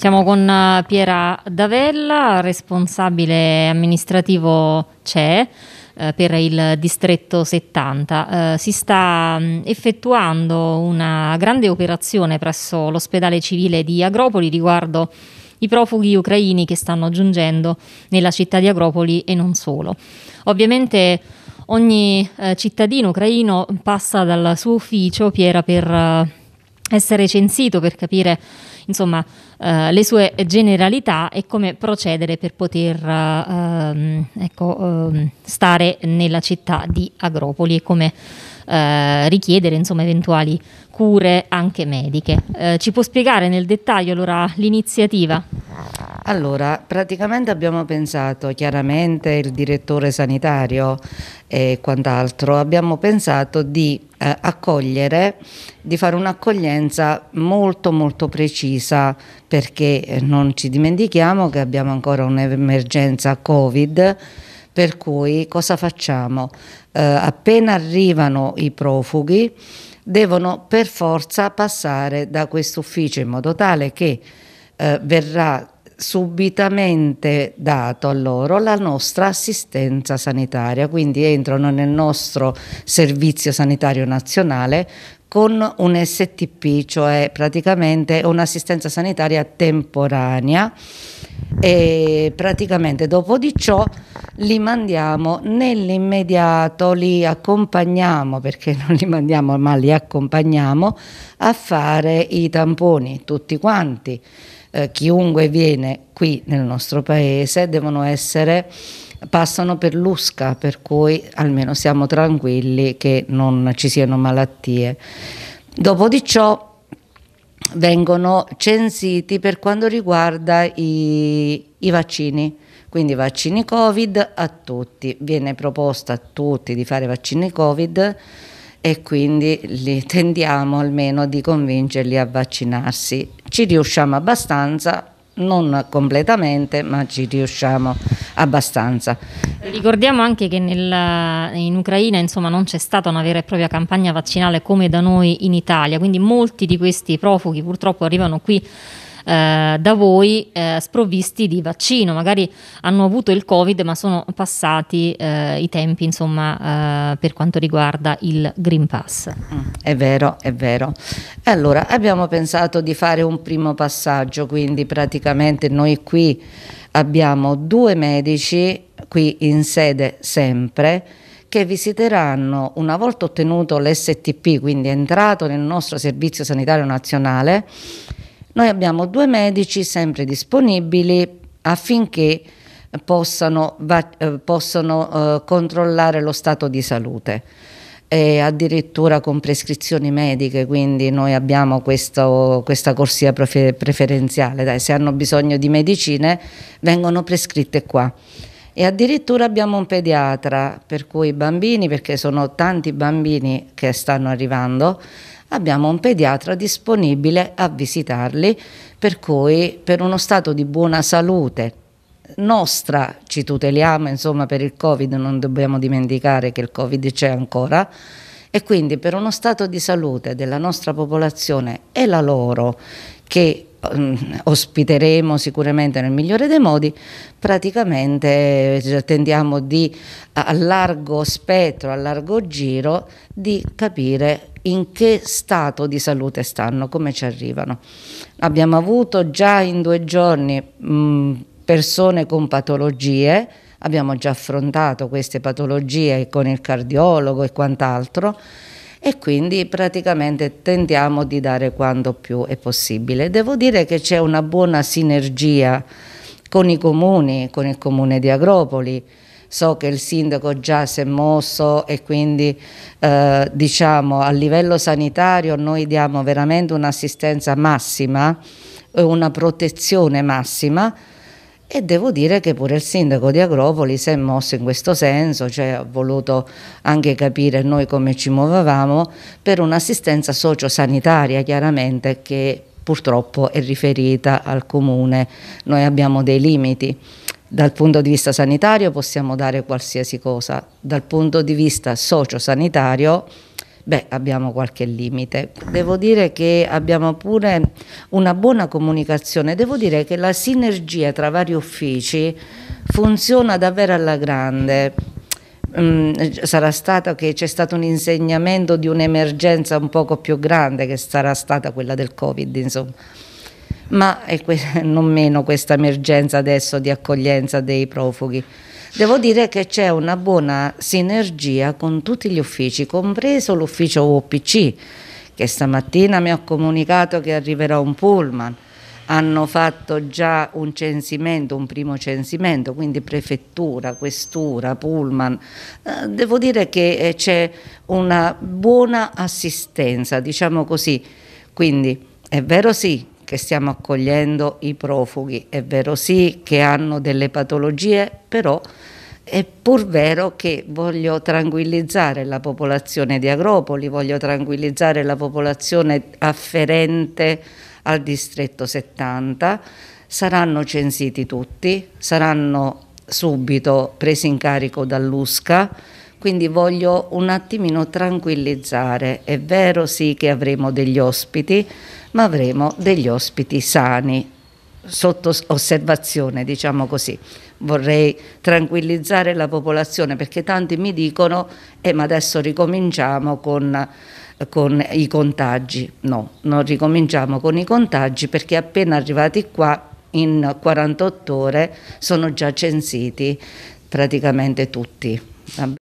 Siamo con eh, Piera Davella, responsabile amministrativo CE eh, per il distretto 70. Eh, si sta mm, effettuando una grande operazione presso l'ospedale civile di Agropoli riguardo i profughi ucraini che stanno giungendo nella città di Agropoli e non solo. Ovviamente ogni eh, cittadino ucraino passa dal suo ufficio Piera per eh, essere censito per capire insomma eh, le sue generalità e come procedere per poter ehm, ecco, ehm, stare nella città di Agropoli e come eh, richiedere insomma, eventuali cure anche mediche. Eh, ci può spiegare nel dettaglio allora, l'iniziativa? Allora, praticamente abbiamo pensato, chiaramente il direttore sanitario e quant'altro, abbiamo pensato di eh, accogliere, di fare un'accoglienza molto molto precisa perché eh, non ci dimentichiamo che abbiamo ancora un'emergenza Covid. Per cui cosa facciamo? Eh, appena arrivano i profughi devono per forza passare da questo ufficio in modo tale che eh, verrà subitamente dato a loro la nostra assistenza sanitaria, quindi entrano nel nostro servizio sanitario nazionale con un STP, cioè praticamente un'assistenza sanitaria temporanea e praticamente dopo di ciò li mandiamo nell'immediato, li accompagniamo, perché non li mandiamo ma li accompagniamo a fare i tamponi, tutti quanti eh, chiunque viene qui nel nostro paese devono essere passano per l'usca, per cui almeno siamo tranquilli che non ci siano malattie. Dopo di ciò vengono censiti per quanto riguarda i, i vaccini. Quindi vaccini Covid a tutti, viene proposto a tutti di fare vaccini Covid e quindi li tendiamo almeno di convincerli a vaccinarsi. Ci riusciamo abbastanza, non completamente, ma ci riusciamo abbastanza. Ricordiamo anche che nella, in Ucraina insomma, non c'è stata una vera e propria campagna vaccinale come da noi in Italia, quindi molti di questi profughi purtroppo arrivano qui eh, da voi eh, sprovvisti di vaccino, magari hanno avuto il Covid ma sono passati eh, i tempi insomma, eh, per quanto riguarda il Green Pass. È vero, è vero. Allora abbiamo pensato di fare un primo passaggio, quindi praticamente noi qui abbiamo due medici qui in sede sempre che visiteranno una volta ottenuto l'STP, quindi entrato nel nostro Servizio Sanitario Nazionale, noi abbiamo due medici sempre disponibili affinché possano, va, eh, possano eh, controllare lo stato di salute. E addirittura con prescrizioni mediche, quindi noi abbiamo questo, questa corsia prefer preferenziale, Dai, se hanno bisogno di medicine vengono prescritte qua. E addirittura abbiamo un pediatra, per cui i bambini, perché sono tanti bambini che stanno arrivando, abbiamo un pediatra disponibile a visitarli, per cui per uno stato di buona salute nostra ci tuteliamo, insomma per il Covid non dobbiamo dimenticare che il Covid c'è ancora e quindi per uno stato di salute della nostra popolazione e la loro che Mm, ospiteremo sicuramente nel migliore dei modi, praticamente eh, tendiamo di a largo spettro, a largo giro, di capire in che stato di salute stanno, come ci arrivano. Abbiamo avuto già in due giorni mh, mm, persone con patologie, abbiamo già affrontato queste patologie con il cardiologo e quant'altro e quindi praticamente tentiamo di dare quanto più è possibile. Devo dire che c'è una buona sinergia con i comuni, con il comune di Agropoli. So che il sindaco già si è mosso e quindi eh, diciamo a livello sanitario noi diamo veramente un'assistenza massima eh, una protezione massima e devo dire che pure il sindaco di Agropoli si è mosso in questo senso, cioè ha voluto anche capire noi come ci muovevamo per un'assistenza sociosanitaria chiaramente che purtroppo è riferita al comune. Noi abbiamo dei limiti. Dal punto di vista sanitario possiamo dare qualsiasi cosa, dal punto di vista sociosanitario beh, abbiamo qualche limite. Devo dire che abbiamo pure una buona comunicazione, devo dire che la sinergia tra vari uffici funziona davvero alla grande. Mm, sarà stato che c'è stato un insegnamento di un'emergenza un poco più grande che sarà stata quella del Covid, insomma. Ma è non meno questa emergenza adesso di accoglienza dei profughi. Devo dire che c'è una buona sinergia con tutti gli uffici, compreso l'ufficio OPC, che stamattina mi ha comunicato che arriverà un pullman. Hanno fatto già un censimento, un primo censimento, quindi prefettura, questura, pullman. Eh, devo dire che eh, c'è una buona assistenza, diciamo così. Quindi è vero sì che stiamo accogliendo i profughi. È vero sì che hanno delle patologie, però è pur vero che voglio tranquillizzare la popolazione di Agropoli, voglio tranquillizzare la popolazione afferente al distretto 70. Saranno censiti tutti, saranno subito presi in carico dall'USCA, quindi voglio un attimino tranquillizzare. È vero sì che avremo degli ospiti, ma avremo degli ospiti sani sotto osservazione, diciamo così. Vorrei tranquillizzare la popolazione perché tanti mi dicono eh, ma adesso ricominciamo con, con i contagi. No, non ricominciamo con i contagi perché appena arrivati qua in 48 ore sono già censiti praticamente tutti.